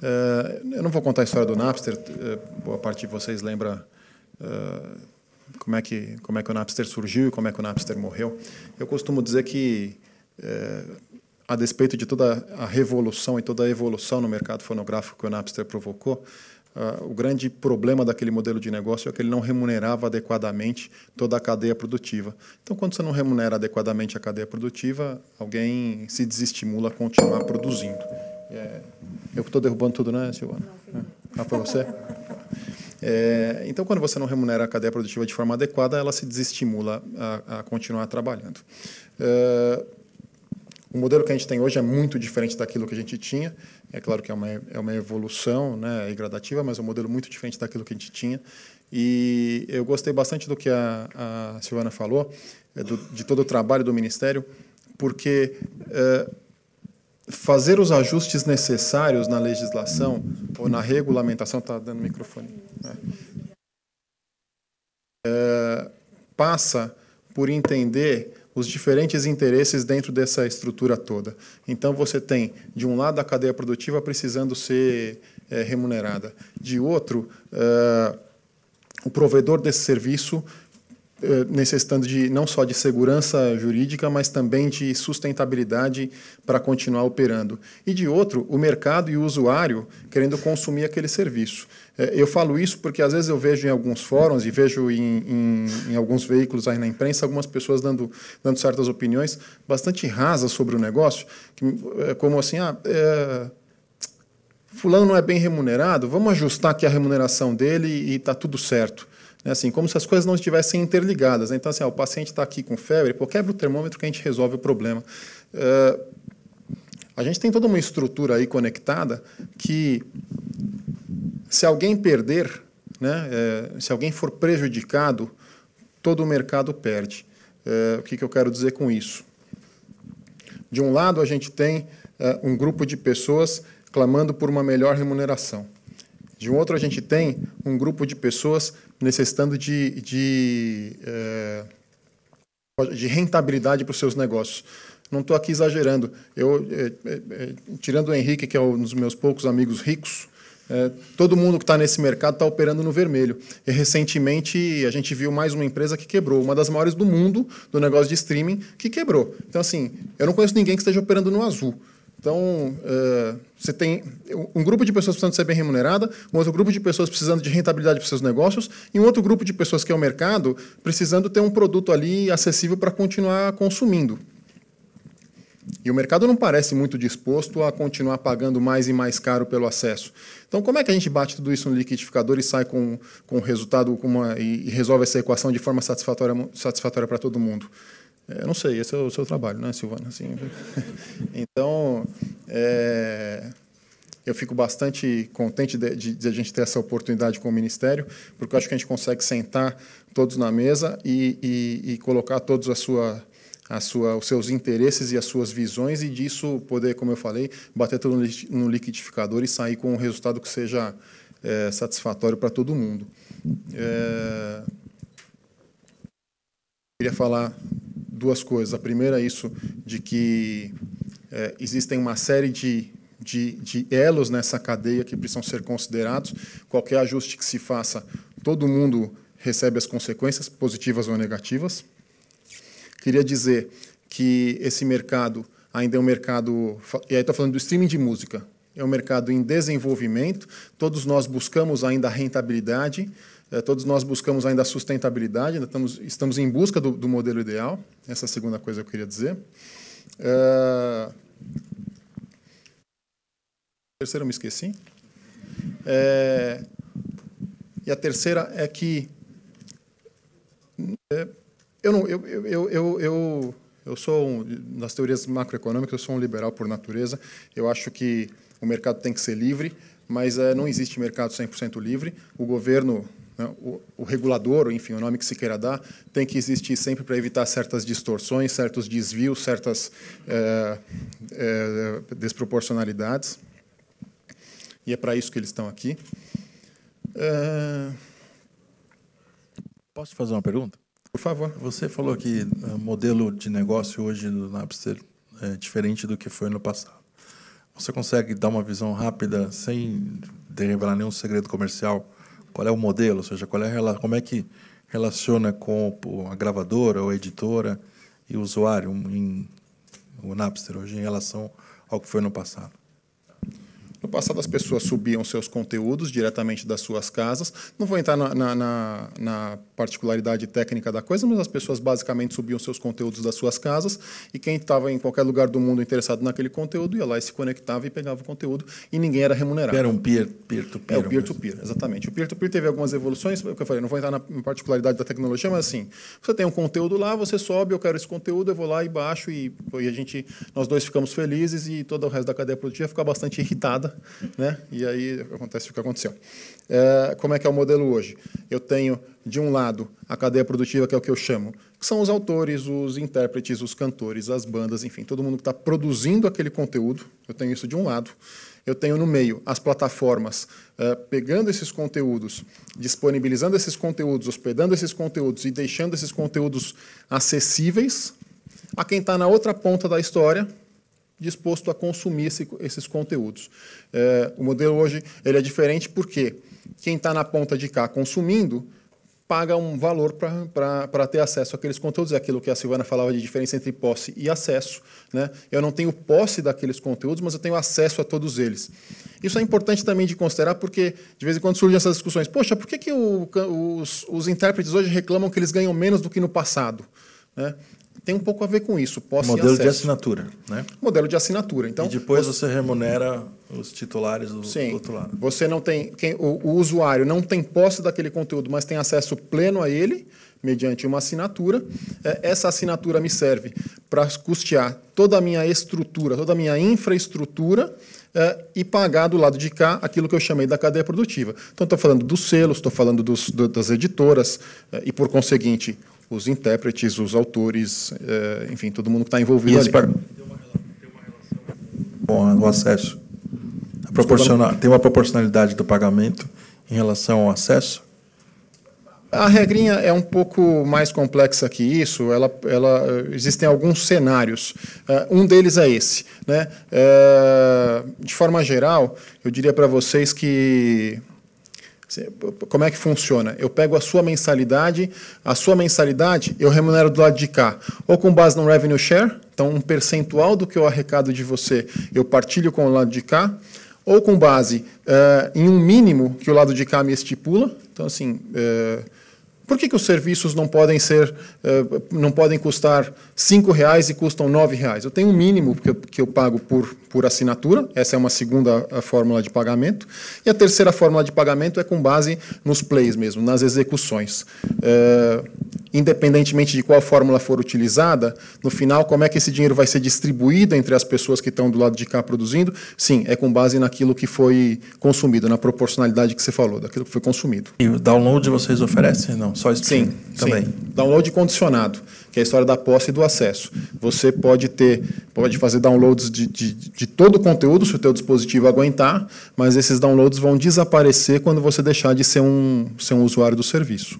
Eh, eu não vou contar a história do Napster, eh, boa parte de vocês lembra eh, como, é que, como é que o Napster surgiu e como é que o Napster morreu. Eu costumo dizer que, a despeito de toda a revolução e toda a evolução no mercado fonográfico que o Napster provocou, o grande problema daquele modelo de negócio é que ele não remunerava adequadamente toda a cadeia produtiva. Então, quando você não remunera adequadamente a cadeia produtiva, alguém se desestimula a continuar produzindo. É, eu estou derrubando tudo, né, Silvana? Não, ah, você? É, então, quando você não remunera a cadeia produtiva de forma adequada, ela se desestimula a, a continuar trabalhando. É, o modelo que a gente tem hoje é muito diferente daquilo que a gente tinha. É claro que é uma, é uma evolução né, gradativa, mas é um modelo muito diferente daquilo que a gente tinha. E eu gostei bastante do que a, a Silvana falou, é do, de todo o trabalho do Ministério, porque... É, fazer os ajustes necessários na legislação ou na regulamentação, está dando microfone, né? é, passa por entender os diferentes interesses dentro dessa estrutura toda. Então, você tem, de um lado, a cadeia produtiva precisando ser é, remunerada, de outro, é, o provedor desse serviço eh, necessitando de não só de segurança jurídica, mas também de sustentabilidade para continuar operando. E de outro, o mercado e o usuário querendo consumir aquele serviço. Eh, eu falo isso porque às vezes eu vejo em alguns fóruns e vejo em, em, em alguns veículos aí na imprensa algumas pessoas dando, dando certas opiniões bastante rasas sobre o negócio, que, eh, como assim, ah, é, fulano não é bem remunerado, vamos ajustar aqui a remuneração dele e está tudo certo. Né? Assim, como se as coisas não estivessem interligadas. Então, assim, ó, o paciente está aqui com febre, pô, quebra o termômetro que a gente resolve o problema. Uh, a gente tem toda uma estrutura aí conectada que, se alguém perder, né, eh, se alguém for prejudicado, todo o mercado perde. Eh, o que, que eu quero dizer com isso? De um lado, a gente tem um grupo de pessoas clamando por uma melhor remuneração. De um outro, a gente tem um grupo de pessoas necessitando de, de, eh, de rentabilidade para os seus negócios. Não estou aqui exagerando. Eu, eh, eh, tirando o Henrique, que é um dos meus poucos amigos ricos, todo mundo que está nesse mercado está operando no vermelho. E recentemente a gente viu mais uma empresa que quebrou, uma das maiores do mundo do negócio de streaming, que quebrou. Então, assim, eu não conheço ninguém que esteja operando no azul. Então, uh, você tem um grupo de pessoas precisando ser bem remunerada, um outro grupo de pessoas precisando de rentabilidade para seus negócios, e um outro grupo de pessoas que é o mercado precisando ter um produto ali acessível para continuar consumindo. E o mercado não parece muito disposto a continuar pagando mais e mais caro pelo acesso. Então, como é que a gente bate tudo isso no liquidificador e sai com, com resultado com uma, e, resolve essa equação de forma satisfatória, satisfatória para todo mundo? É, não sei, esse é o seu trabalho, né, Silvana? Assim, então, é, eu fico bastante contente de, de, de, a gente ter essa oportunidade com o Ministério, porque eu acho que a gente consegue sentar todos na mesa e, e, e colocar todos a sua, a sua, os seus interesses e as suas visões e disso poder, como eu falei, bater tudo no liquidificador e sair com um resultado que seja é, satisfatório para todo mundo. É... Queria falar duas coisas. A primeira é isso de que é, existem uma série de, de, de elos nessa cadeia que precisam ser considerados. Qualquer ajuste que se faça, todo mundo recebe as consequências, positivas ou negativas. Queria dizer que esse mercado ainda é um mercado, e aí estou falando do streaming de música, é um mercado em desenvolvimento, todos nós buscamos ainda a rentabilidade, é, todos nós buscamos ainda a sustentabilidade, ainda estamos, estamos em busca do, do modelo ideal. Essa é a segunda coisa que eu queria dizer. É... Terceiro, me esqueci. É... E a terceira é que é, eu, não, eu, eu, eu, eu, eu sou, um, nas teorias macroeconômicas, eu sou um liberal por natureza. Eu acho que o mercado tem que ser livre, mas é, não existe mercado 100% livre. O governo né, o, o, regulador, enfim, o nome que se queira dar, tem que existir sempre para evitar certas distorções, certos desvios, certas é, é, desproporcionalidades. E é para isso que eles estão aqui. É... Posso fazer uma pergunta? Eh, por favor. Você falou que o modelo de negócio hoje do Napster é diferente do que foi no passado. Você consegue dar uma visão rápida, sem revelar nenhum segredo comercial, qual é o modelo, ou seja, qual é como é que relaciona com a gravadora ou a editora e o usuário em, o Napster hoje em relação ao que foi no passado? No passado, as pessoas subiam seus conteúdos diretamente das suas casas. Não vou entrar na, na, na, na particularidade técnica da coisa, mas as pessoas basicamente subiam seus conteúdos das suas casas e quem estava em qualquer lugar do mundo interessado naquele conteúdo ia lá e se conectava e pegava o conteúdo e ninguém era remunerado. Era um peer-to-peer. é, o peer-to-peer, assim. exatamente. O peer-to-peer teve algumas evoluções, é o que eu falei, não vou entrar na particularidade da tecnologia, mas assim, você tem um conteúdo lá, você sobe, eu quero esse conteúdo, eu vou lá e baixo e, e a gente, nós dois ficamos felizes e todo o resto da cadeia produtiva fica bastante irritada nada, né? E aí acontece o que aconteceu. É, como é que é o modelo hoje? Eu tenho, de um lado, a cadeia produtiva, que é o que eu chamo, que são os autores, os intérpretes, os cantores, as bandas, enfim, todo mundo que está produzindo aquele conteúdo. Eu tenho isso de um lado. Eu tenho no meio as plataformas uh, pegando esses conteúdos, disponibilizando esses conteúdos, hospedando esses conteúdos e deixando esses conteúdos acessíveis a quem está na outra ponta da história, disposto a consumir esse, esses conteúdos. É, o modelo hoje ele é diferente porque quem está na ponta de cá consumindo paga um valor para ter acesso àqueles conteúdos, é aquilo que a Silvana falava de diferença entre posse e acesso. Né? Eu não tenho posse daqueles conteúdos, mas eu tenho acesso a todos eles. Isso é importante também de considerar, porque de vez em quando surgem essas discussões. Poxa, por que, que o, os, os intérpretes hoje reclamam que eles ganham menos do que no passado? Né? tem um pouco a ver com isso. Posse Modelo de assinatura, né? Modelo de assinatura. Então, e depois você, você remunera os titulares do, sim, do outro lado. Você não tem. Quem, o, o usuário não tem posse daquele conteúdo, mas tem acesso pleno a ele mediante uma assinatura. É, essa assinatura me serve para custear toda a minha estrutura, toda a minha infraestrutura é, e pagar do lado de cá aquilo que eu chamei da cadeia produtiva. Então, estou falando dos selos, estou falando dos, das editoras é, e, por conseguinte, os intérpretes, os autores, eh, enfim, todo mundo que está envolvido e ali. Par... Bom, o acesso. A Tem uma proporcionalidade do pagamento em relação ao acesso? A regrinha é um pouco mais complexa que isso. Ela, ela, existem alguns cenários. Eh, um deles é esse. Né? Eh, de forma geral, eu diria para vocês que como é que funciona? Eu pego a sua mensalidade, a sua mensalidade eu remunero do lado de cá, ou com base no revenue share, então um percentual do que eu arrecado de você eu partilho com o lado de cá, ou com base uh, em um mínimo que o lado de cá me estipula, então assim. Uh, por que, que os serviços não podem ser, uh, não podem custar R$ 5,00 e custam R$ reais? Eu tenho um mínimo que eu, que eu pago por, por assinatura, essa é uma segunda eh, fórmula de pagamento. E a terceira fórmula de pagamento é com base nos plays mesmo, nas execuções. Uh, independentemente de qual fórmula for utilizada, no final, como é que esse dinheiro vai ser distribuído entre as pessoas que estão do lado de cá produzindo? Sim, é com base naquilo que foi consumido, na proporcionalidade que você falou, daquilo que foi consumido. E o download vocês oferecem? Não, só sim, também. Sim. Download condicionado, que é a história da posse e do acesso. Você pode ter, pode fazer downloads de, de, de todo o conteúdo, se o teu dispositivo aguentar, mas esses downloads vão desaparecer quando você deixar de ser um, ser um usuário do serviço.